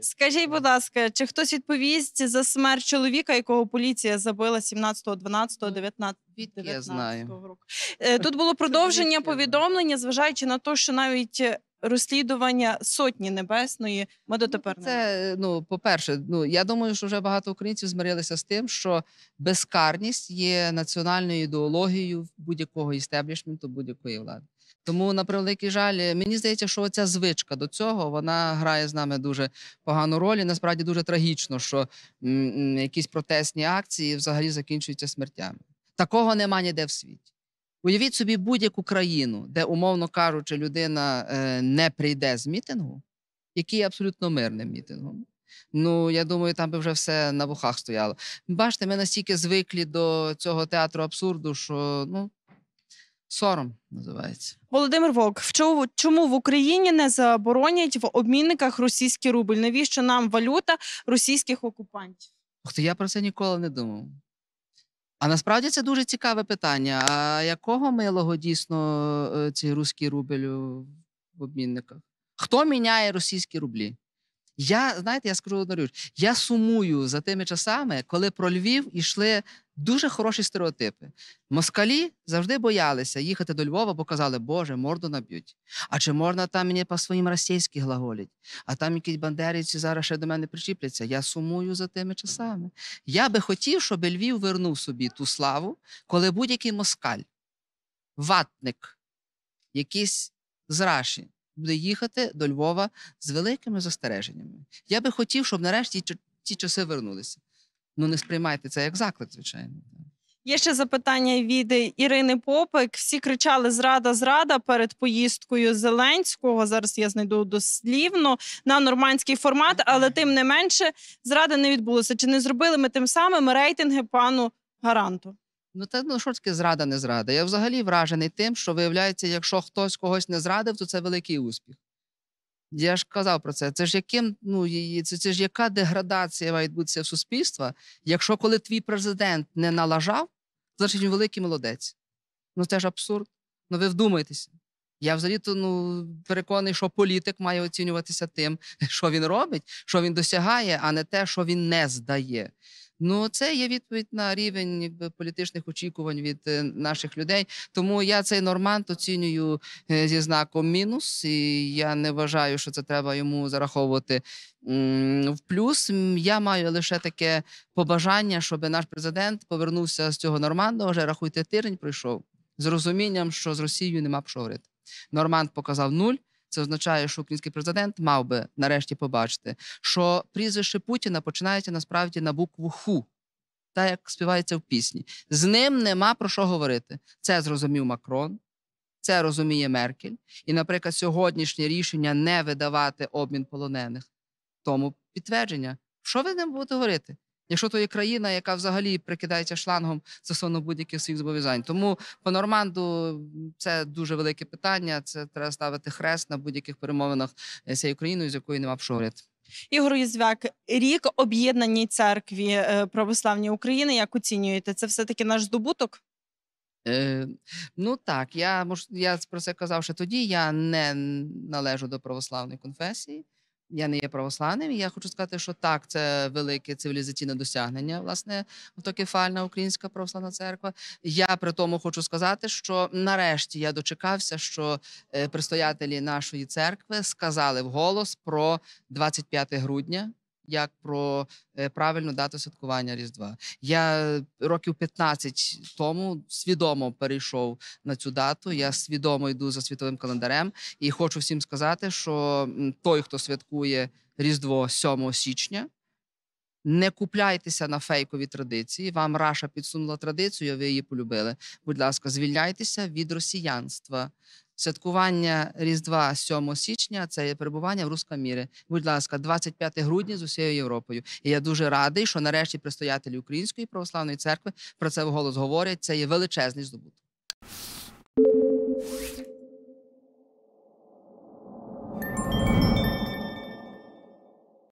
Скажіть, будь ласка, чи хтось відповість за смерть чоловіка, якого поліція забила 17, 12, 19, 19 Я знаю. року? Е, тут було продовження повідомлення, зважаючи на те, що навіть розслідування сотні небесної ми дотепер ну, не Це ну, по-перше, ну я думаю, що вже багато українців змирилися з тим, що безкарність є національною ідеологією будь-якого істеблішменту, будь-якої влади. Тому на превеликий жаль, мені здається, що ця звичка до цього вона грає з нами дуже погану роль. І Насправді дуже трагічно, що якісь протестні акції взагалі закінчуються смертями. Такого нема ніде в світі. Уявіть собі будь-яку країну, де, умовно кажучи, людина е, не прийде з мітингу, який є абсолютно мирним мітингом. Ну, я думаю, там би вже все на вухах стояло. Бачите, ми настільки звикли до цього театру абсурду, що ну Сором називається Володимир Волк. Чому, чому в Україні не заборонять в обмінниках російський рубль? Навіщо нам валюта російських окупантів? Ох, я про це ніколи не думав. А насправді це дуже цікаве питання. А якого милого дійсно е, цей руський рубель в обмінниках? Хто міняє російські рублі? Я знаєте, я скажу одну річ. Я сумую за тими часами, коли про Львів ішли дуже хороші стереотипи. Москалі завжди боялися їхати до Львова, бо казали, Боже, морду наб'ють. А чи можна там мені по своїм російськи глаголять? А там якісь бандерівці зараз ще до мене причіпляться. Я сумую за тими часами. Я би хотів, щоб Львів вернув собі ту славу, коли будь-який москаль, ватник, якийсь з зраші буде їхати до Львова з великими застереженнями. Я би хотів, щоб нарешті ті часи вернулися. Ну не сприймайте це як заклик, звичайно. Є ще запитання від Ірини Попик. Всі кричали Зрада, зрада перед поїздкою Зеленського. Зараз я знайду дослівно на нормандський формат, але тим не менше зрада не відбулася. Чи не зробили ми тим самим рейтинги пану гаранту? Ну, це ну, що таке зрада не зрада. Я взагалі вражений тим, що виявляється, якщо хтось когось не зрадив, то це великий успіх. Я ж казав про це. Це ж яким, ну це, це ж яка деградація має відбутися в суспільства, якщо коли твій президент не налажав, то значить він великий молодець. Ну це ж абсурд. Ну ви вдумайтеся. Я взагалі то ну переконаний, що політик має оцінюватися тим, що він робить, що він досягає, а не те, що він не здає. Ну, це є відповідь на рівень якби, політичних очікувань від е, наших людей. Тому я цей нормант оцінюю е, зі знаком мінус, і я не вважаю, що це треба йому зараховувати. В плюс я маю лише таке побажання, щоб наш президент повернувся з цього нормандного, вже рахуйте тиждень пройшов з розумінням, що з Росією нема б що говорити. Норманд показав нуль. Це означає, що український президент мав би нарешті побачити, що прізвище Путіна починається насправді на букву ху. Та як співається в пісні, з ним нема про що говорити. Це зрозумів Макрон, це розуміє Меркель. І, наприклад, сьогоднішнє рішення не видавати обмін полонених, тому підтвердження, що ви ним будете говорити? Якщо то є країна, яка взагалі прикидається шлангом стосовно будь-яких своїх зобов'язань, тому по норманду це дуже велике питання. Це треба ставити хрест на будь-яких перемовинах е, з цією країною, з якою нема пшоряд. Ігор Юзвяк, рік об'єднаній церкві е, православній України. Як оцінюєте, це все таки наш здобуток? Е, Ну так, я мож, я про це казав ще тоді. Я не належу до православної конфесії. Я не є православним, і я хочу сказати, що так, це велике цивілізаційне досягнення, власне, автокефальна українська православна церква. Я при тому хочу сказати, що нарешті я дочекався, що е, предстоятелі нашої церкви сказали вголос про 25 грудня як про е, правильну дату святкування Різдва. Я е, років 15 тому свідомо перейшов на цю дату. Я свідомо йду за світовим календарем і хочу всім сказати, що той, хто святкує Різдво 7 січня. Не купляйтеся на фейкові традиції. Вам Раша підсунула традицію, ви її полюбили. Будь ласка, звільняйтеся від росіянства. Святкування Різдва 7 січня це є перебування в Руска мірі. Будь ласка, 25 грудня з усією Європою. І я дуже радий, що нарешті предстоятелі Української православної церкви про це вголос говорять. Це є величезний здобуток.